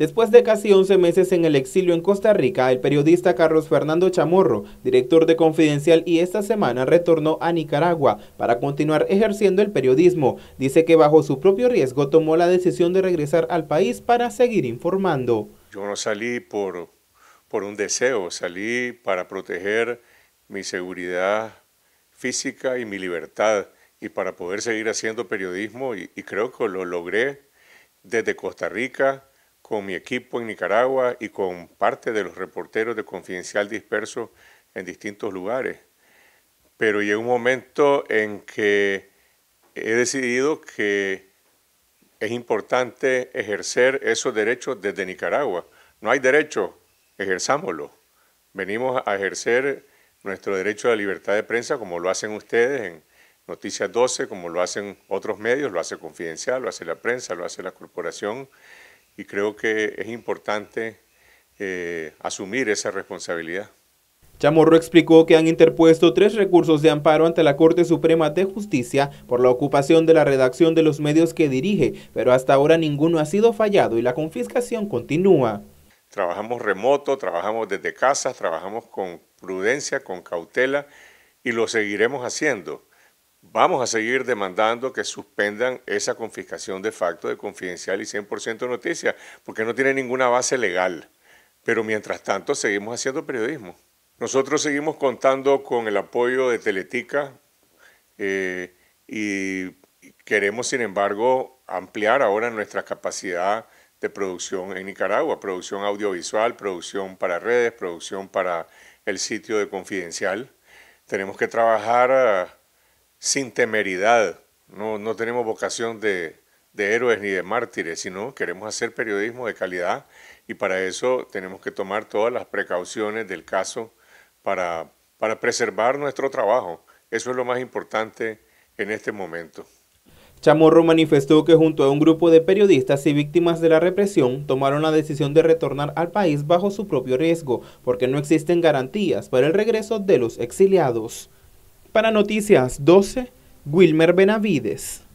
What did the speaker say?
Después de casi 11 meses en el exilio en Costa Rica, el periodista Carlos Fernando Chamorro, director de Confidencial y esta semana retornó a Nicaragua para continuar ejerciendo el periodismo. Dice que bajo su propio riesgo tomó la decisión de regresar al país para seguir informando. Yo no salí por, por un deseo, salí para proteger mi seguridad física y mi libertad y para poder seguir haciendo periodismo y creo que lo logré desde Costa Rica con mi equipo en Nicaragua y con parte de los reporteros de Confidencial dispersos en distintos lugares. Pero llegó un momento en que he decidido que es importante ejercer esos derechos desde Nicaragua. No hay derecho, ejerzámoslo. Venimos a ejercer nuestro derecho a la libertad de prensa como lo hacen ustedes en Noticias 12, como lo hacen otros medios, lo hace Confidencial, lo hace la prensa, lo hace la corporación y creo que es importante eh, asumir esa responsabilidad. Chamorro explicó que han interpuesto tres recursos de amparo ante la Corte Suprema de Justicia por la ocupación de la redacción de los medios que dirige, pero hasta ahora ninguno ha sido fallado y la confiscación continúa. Trabajamos remoto, trabajamos desde casa, trabajamos con prudencia, con cautela y lo seguiremos haciendo. Vamos a seguir demandando que suspendan esa confiscación de facto de confidencial y 100% noticia, porque no tiene ninguna base legal. Pero mientras tanto seguimos haciendo periodismo. Nosotros seguimos contando con el apoyo de Teletica eh, y queremos, sin embargo, ampliar ahora nuestra capacidad de producción en Nicaragua, producción audiovisual, producción para redes, producción para el sitio de Confidencial. Tenemos que trabajar sin temeridad. No, no tenemos vocación de, de héroes ni de mártires, sino queremos hacer periodismo de calidad y para eso tenemos que tomar todas las precauciones del caso para, para preservar nuestro trabajo. Eso es lo más importante en este momento. Chamorro manifestó que junto a un grupo de periodistas y víctimas de la represión tomaron la decisión de retornar al país bajo su propio riesgo, porque no existen garantías para el regreso de los exiliados. Para Noticias 12, Wilmer Benavides.